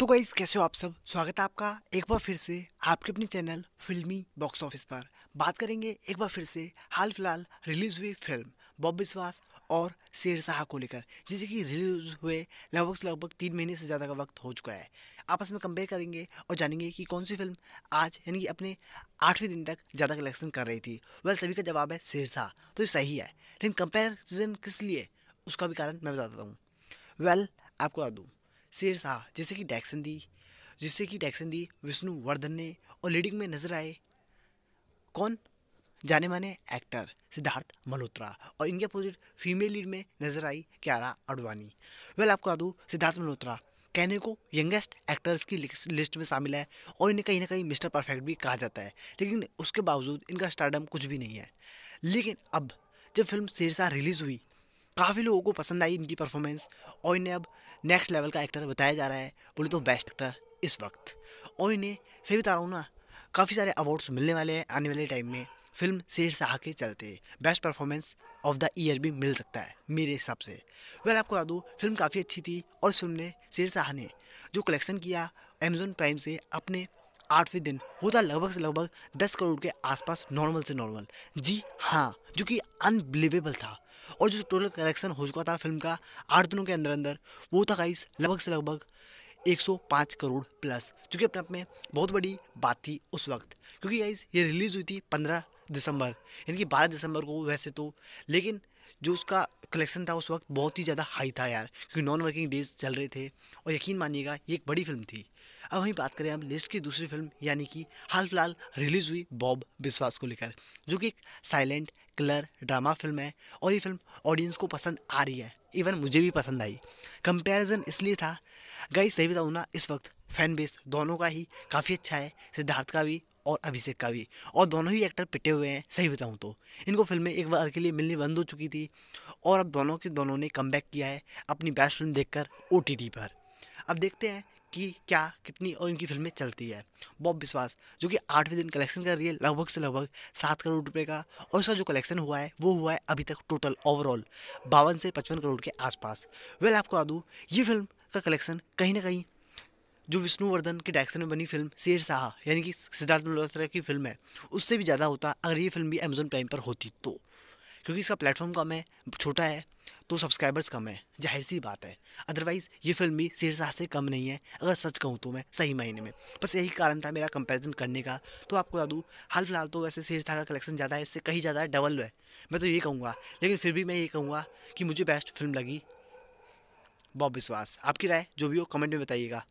तो गाइज कैसे हो आप सब स्वागत है आपका एक बार फिर से आपके अपने चैनल फिल्मी बॉक्स ऑफिस पर बात करेंगे एक बार फिर से हाल फिलहाल रिलीज हुई फिल्म बॉब विश्वास और शेर शाह को लेकर जिसे कि रिलीज हुए लगभग से लगभग तीन महीने से ज़्यादा का वक्त हो चुका है आपस में कंपेयर करेंगे और जानेंगे कि कौन सी फिल्म आज यानी कि अपने आठवें दिन तक ज़्यादा कलेक्शन कर रही थी वेल सभी का जवाब है शेर शाह तो ये सही है लेकिन कंपेरिजन किस लिए उसका भी कारण मैं बताता हूँ वेल आपको बता दूँ शेर शाह जिसे कि डैक्सन दी जिसे कि डैक्सन दी विष्णु वर्धन ने और लीडिंग में नजर आए कौन जाने माने एक्टर सिद्धार्थ मल्होत्रा और इनके अपोजिट फीमेल लीड में नजर आई क्यारा अडवाणी वेल आपको बता दूँ सिद्धार्थ मल्होत्रा कहने को यंगेस्ट एक्टर्स की लिस्ट में शामिल है और इन्हें कहीं ना कहीं मिस्टर परफेक्ट भी कहा जाता है लेकिन उसके बावजूद इनका स्टार्डम कुछ भी नहीं है लेकिन अब जब फिल्म शेरशाह रिलीज़ हुई काफ़ी लोगों को पसंद आई इनकी परफॉर्मेंस और इन्हें अब नेक्स्ट लेवल का एक्टर बताया जा रहा है बोले तो बेस्ट एक्टर इस वक्त और इन्हें सही बता रहा हूँ ना काफ़ी सारे अवार्ड्स मिलने वाले हैं आने वाले टाइम में फिल्म शेर शाह के चलते best performance of the year भी मिल सकता है मेरे हिसाब से वेल आपको बता दूँ फिल्म काफ़ी अच्छी थी और फिल्म ने शेर शाह ने जो कलेक्शन किया अमेजोन प्राइम से अपने आठवें दिन होता लगभग से लगभग दस करोड़ के आसपास नॉर्मल से नॉर्मल जी हाँ जो कि अनबिलीवेबल था और जो टोटल कलेक्शन हो चुका था फिल्म का आठ दिनों के अंदर अंदर वो था गाइस लगभग से लगभग 105 करोड़ प्लस जो कि अपने आप में बहुत बड़ी बात थी उस वक्त क्योंकि गाइस ये रिलीज़ हुई थी 15 दिसंबर यानी कि 12 दिसंबर को वैसे तो लेकिन जो उसका कलेक्शन था उस वक्त बहुत ही ज़्यादा हाई था यार क्योंकि नॉन वर्किंग डेज चल रहे थे और यकीन मानिएगा ये एक बड़ी फिल्म थी अब वहीं बात करें अब लिस्ट की दूसरी फिल्म यानी कि हाल फिलहाल रिलीज़ हुई बॉब विश्वास को लेकर जो कि एक साइलेंट कलर ड्रामा फिल्म है और ये फिल्म ऑडियंस को पसंद आ रही है इवन मुझे भी पसंद आई कंपैरिजन इसलिए था गई सही बताऊँ ना इस वक्त फैन बेस दोनों का ही काफ़ी अच्छा है सिद्धार्थ का भी और अभिषेक का भी और दोनों ही एक्टर पिटे हुए हैं सही बताऊँ तो इनको फिल्में एक बार के लिए मिलनी बंद हो चुकी थी और अब दोनों के दोनों ने कम किया है अपनी बेस्ट फिल्म देखकर ओ पर अब देखते हैं कि क्या कितनी और इनकी फिल्में चलती है बॉब विश्वास जो कि आठवें दिन कलेक्शन कर रही है लगभग से लगभग सात करोड़ रुपए का और इसका जो कलेक्शन हुआ है वो हुआ है अभी तक टोटल ओवरऑल बावन से पचपन करोड़ के आसपास वेल आपको बता दूँ ये फिल्म का कलेक्शन कहीं ना कहीं जो विष्णुवर्धन के डायरेक्शन में बनी फिल्म शेर शाह यानी कि सिद्धार्थ मल्होत्रा की फिल्म है उससे भी ज़्यादा होता अगर ये फिल्म भी अमेजोन प्राइम पर होती तो क्योंकि इसका प्लेटफॉर्म कम है छोटा है तो सब्सक्राइबर्स कम है जाहिर सी बात है अदरवाइज़ ये फिल्म भी शेर शाह से कम नहीं है अगर सच कहूँ तो मैं सही महीने में बस यही कारण था मेरा कंपैरिजन करने का तो आपको बता दूँ हाल फिलहाल तो वैसे शेर शाह का कलेक्शन ज़्यादा है इससे कहीं ज़्यादा है डबल है मैं तो ये कहूँगा लेकिन फिर भी मैं ये कहूँगा कि मुझे बेस्ट फिल्म लगी बॉब विश्वास आपकी राय जो भी हो कमेंट में बताइएगा